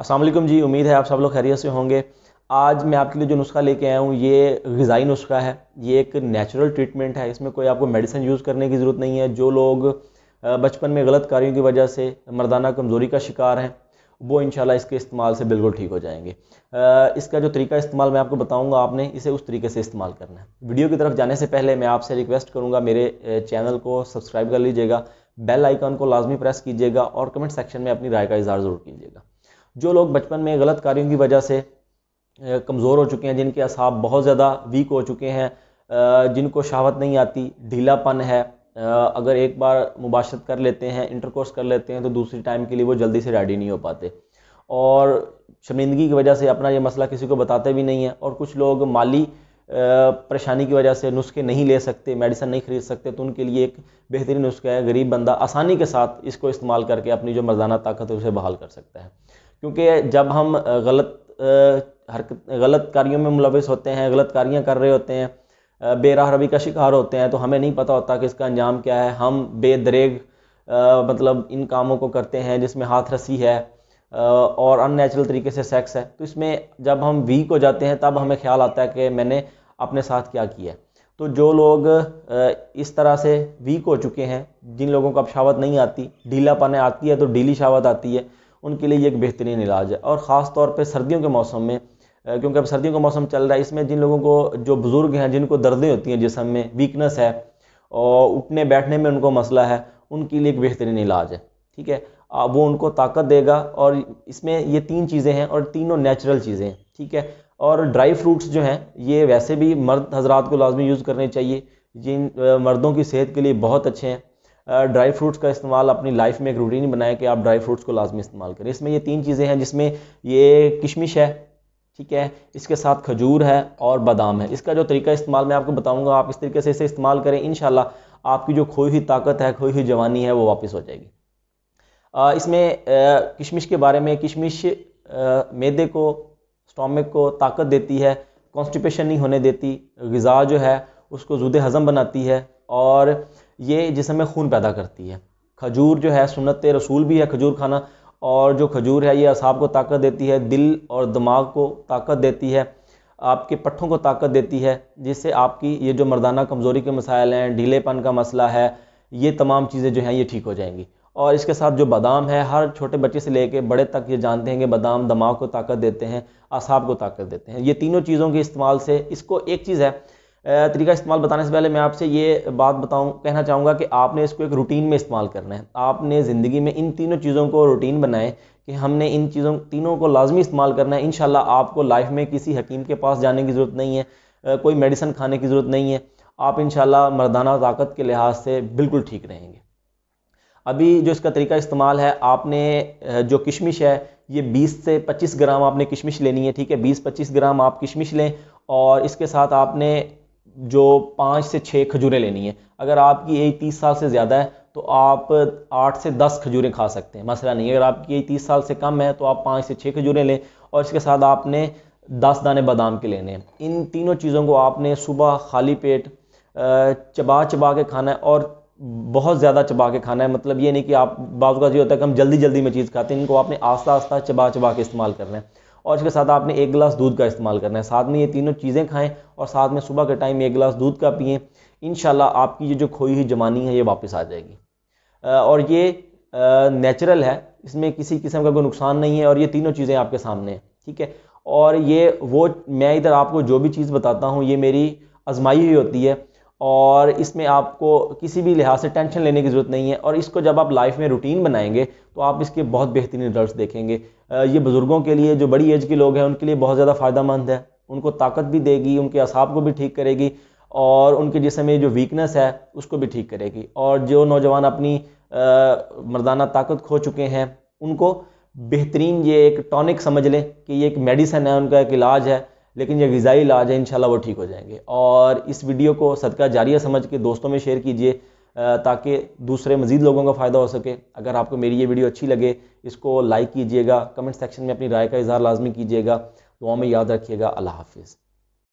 असलम जी उम्मीद है आप सब लोग खैरियत से होंगे आज मैं आपके लिए जो नुस्खा लेके आया हूँ ये गज़ाई नुस्खा है ये एक नेचुरल ट्रीटमेंट है इसमें कोई आपको मेडिसिन यूज़ करने की ज़रूरत नहीं है जो लोग बचपन में गलत कार्यों की वजह से मर्दाना कमज़ोरी का शिकार हैं वो इन इसके इस्तेमाल से बिल्कुल ठीक हो जाएंगे इसका जो तरीका इस्तेमाल मैं आपको बताऊँगा आपने इसे उस तरीके से इस्तेमाल करना है वीडियो की तरफ जाने से पहले मैं आपसे रिक्वेस्ट करूँगा मेरे चैनल को सब्सक्राइब कर लीजिएगा बेल आइकन को लाजमी प्रेस कीजिएगा और कमेंट सेक्शन में अपनी राय का इजहार ज़रूर कीजिएगा जो लोग बचपन में गलत कार्यों की वजह से कमज़ोर हो चुके हैं जिनके असाब बहुत ज़्यादा वीक हो चुके हैं जिनको शहावत नहीं आती ढीलापन है अगर एक बार मुबाशत कर लेते हैं इंटरकोर्स कर लेते हैं तो दूसरी टाइम के लिए वो जल्दी से रेडी नहीं हो पाते और शर्मिंदगी की वजह से अपना ये मसला किसी को बताते भी नहीं है और कुछ लोग माली परेशानी की वजह से नुस्खे नहीं ले सकते मेडिसन नहीं खरीद सकते तो उनके लिए एक बेहतरीन नुस्खा है गरीब बंदा आसानी के साथ इसको इस्तेमाल करके अपनी जो मर्दाना ताकत है उसे बहाल कर सकता है क्योंकि जब हम गलत हरकत गलत कार्यों में मुलविस होते हैं गलत कार्यां कर रहे होते हैं बेराह रवि का शिकार होते हैं तो हमें नहीं पता होता कि इसका अंजाम क्या है हम बेदरेग मतलब इन कामों को करते हैं जिसमें हाथ रसी है और अननेचुरल तरीके से सेक्स है तो इसमें जब हम वीक हो जाते हैं तब हमें ख्याल आता है कि मैंने अपने साथ क्या किया है तो जो लोग इस तरह से वीक हो चुके हैं जिन लोगों को अब शावत नहीं आती ढीलापन आती है तो ढीली शावत आती है उनके लिए ये एक बेहतरीन इलाज है और ख़ास तौर पर सर्दियों के मौसम में क्योंकि अब सर्दियों का मौसम चल रहा है इसमें जिन लोगों को जो बुज़ुर्ग हैं जिनको दर्दें होती हैं जिसम में वीकनेस है और उठने बैठने में उनको मसला है उनके लिए एक बेहतरीन इलाज है ठीक है वो उनको ताकत देगा और इसमें ये तीन चीज़ें हैं और तीनों नेचुरल चीज़ें हैं ठीक है और ड्राई फ्रूट्स जो हैं ये वैसे भी मर्द हजरात को लाजमी यूज़ करने चाहिए जिन मर्दों की सेहत के लिए बहुत अच्छे हैं ड्राई फ्रूट्स का इस्तेमाल अपनी लाइफ में एक रूटीन बनाए कि आप ड्राई फ्रूट्स को लाजमी इस्तेमाल करें इसमें ये तीन चीज़ें हैं जिसमें ये किशमिश है ठीक है इसके साथ खजूर है और बादाम है इसका जो तरीका इस्तेमाल मैं आपको बताऊंगा आप इस तरीके से इसे इस्तेमाल करें इन आपकी जो खोई हुई ताकत है खोई हुई जवानी है वो वापस हो जाएगी इसमें किशमिश के बारे में किशमिश मैदे को स्टॉमिक को ताकत देती है कॉन्स्टिपेशन नहीं होने देती गज़ा जो है उसको जुदे हज़म बनाती है और ये जिसम में खून पैदा करती है खजूर जो है सुनत रसूल भी है खजूर खाना और जो खजूर है ये असाब को ताकत देती है दिल और दिमाग को ताकत देती है आपके पट्ठों को ताकत देती है जिससे आपकी ये जो मर्दाना कमज़ोरी के मसाइल हैं ढीलेपन का मसला है ये तमाम चीज़ें जो हैं ये ठीक हो जाएंगी और इसके साथ जो बादाम है हर छोटे बच्चे से लेके बड़े तक ये जानते हैं कि बादाम दिमाग को ताकत देते हैं असाब को ताकत देते हैं ये तीनों चीज़ों के इस्तेमाल से इसको एक चीज़ है तरीका इस्तेमाल बताने से पहले मैं आपसे ये बात बताऊँ कहना चाहूँगा कि आपने इसको एक रूटीन में इस्तेमाल करना है आपने ज़िंदगी में इन तीनों चीज़ों को रूटीन बनाए कि हमने इन चीज़ों तीनों को लाजमी इस्तेमाल करना है इन आपको लाइफ में किसी हकीम के पास जाने की ज़रूरत नहीं है कोई मेडिसन खाने की ज़रूरत नहीं है आप इन मर्दाना ताकत के लिहाज से बिल्कुल ठीक रहेंगे अभी जो इसका तरीका इस्तेमाल है आपने जो किशमिश है ये 20 से 25 ग्राम आपने किशमिश लेनी है ठीक है 20-25 ग्राम आप किशमिश लें और इसके साथ आपने जो पाँच से छः खजूरें लेनी है अगर आपकी एज तीस साल से ज़्यादा है तो आप आठ से दस खजूरें खा सकते हैं मसला नहीं अगर आपकी एज तीस साल से कम है तो आप पाँच से छः खजूरें लें और इसके साथ आपने दस दाने बादाम के लेने हैं इन तीनों चीज़ों को आपने सुबह खाली पेट चबा चबा के खाना है और बहुत ज़्यादा चबा के खाना है मतलब ये नहीं कि आप बाजू का जो होता है कि हम जल्दी जल्दी में चीज़ खाते हैं इनको आपने आस्ता आस्ता चबा चबा के इस्तेमाल करना है और इसके साथ आपने एक गिलास दूध का इस्तेमाल करना है साथ में ये तीनों चीज़ें खाएं और साथ में सुबह के टाइम एक गिलास दूध का पिए इन आपकी ये जो खोई हुई जवानी है ये वापस आ जाएगी और ये नेचुरल है इसमें किसी किस्म का कोई नुकसान नहीं है और ये तीनों चीज़ें आपके सामने हैं ठीक है और ये वो मैं इधर आपको जो भी चीज़ बताता हूँ ये मेरी आजमाई हुई होती है और इसमें आपको किसी भी लिहाज से टेंशन लेने की ज़रूरत नहीं है और इसको जब आप लाइफ में रूटीन बनाएंगे तो आप इसके बहुत बेहतरीन रिजल्ट देखेंगे ये बुज़ुर्गों के लिए जो बड़ी एज के लोग हैं उनके लिए बहुत ज़्यादा फ़ायदा मंद है उनको ताकत भी देगी उनके असाब को भी ठीक करेगी और उनके जिसम में जो वीकनेस है उसको भी ठीक करेगी और जो नौजवान अपनी मर्दाना ताकत खो चुके हैं उनको बेहतरीन ये एक टॉनिक समझ लें कि ये एक मेडिसन है उनका एक इलाज है लेकिन ये गज़ाई इलाज है इन वो ठीक हो जाएंगे और इस वीडियो को सदका जारिया समझ के दोस्तों में शेयर कीजिए ताकि दूसरे मज़ीद लोगों का फ़ायदा हो सके अगर आपको मेरी ये वीडियो अच्छी लगे इसको लाइक कीजिएगा कमेंट सेक्शन में अपनी राय का इजहार लाजमी कीजिएगा दुआ में याद रखिएगा अल्लाह हाफिज़